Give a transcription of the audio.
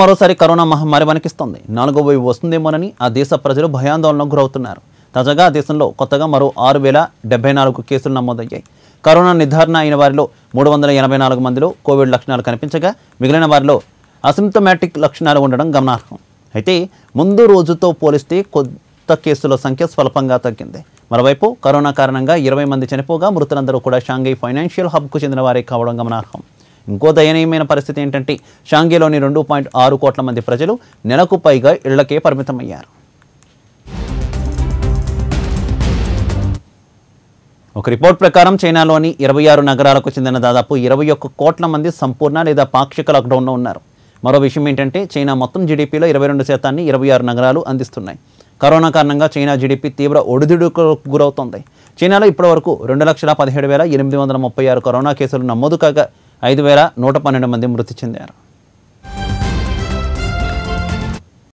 మరోసారి కరోనా మహమ్మారి వణికిస్తోంది నాలుగో వైపు వస్తుందేమోనని ఆ దేశ ప్రజలు భయాందోళనకు గురవుతున్నారు తాజాగా దేశంలో కొత్తగా మరో ఆరు వేల డెబ్బై నాలుగు కేసులు నమోదయ్యాయి కరోనా నిర్ధారణ అయిన వారిలో మూడు వందల ఎనభై నాలుగు మందిలో కోవిడ్ లక్షణాలు కనిపించగా మిగిలిన వారిలో అసిమ్టమాటిక్ లక్షణాలు ఉండడం గమనార్హం అయితే ముందు రోజుతో పోలిస్తే కొత్త కేసుల సంఖ్య స్వల్పంగా తగ్గింది మరోవైపు కరోనా కారణంగా ఇరవై మంది చనిపోగా మృతులందరూ కూడా షాంఘై ఫైనాన్షియల్ హబ్కు చెందిన వారే కావడం గమనార్హం ఇంకో దయనీయమైన పరిస్థితి ఏంటంటే షాంఘీలోని రెండు పాయింట్ ఆరు కోట్ల మంది ప్రజలు నెలకు పైగా ఇళ్లకే పరిమితమయ్యారు ఒక రిపోర్ట్ ప్రకారం చైనాలోని ఇరవై ఆరు నగరాలకు చెందిన దాదాపు ఇరవై ఒక్క కోట్ల మంది సంపూర్ణ లేదా పాక్షిక లాక్డౌన్లో ఉన్నారు మరో విషయం ఏంటంటే చైనా మొత్తం జీడిపిలో ఇరవై రెండు శాతాన్ని ఇరవై ఆరు నగరాలు అందిస్తున్నాయి కరోనా కారణంగా చైనా జీడిపి తీవ్ర ఒడిదుడుకు గురవుతోంది చైనాలో ఇప్పటి వరకు రెండు లక్షల పదిహేడు వేల ఎనిమిది వందల ముప్పై ఆరు కరోనా కేసులు నమోదు కాగా ఐదు వేల నూట పన్నెండు మంది మృతి చెందారు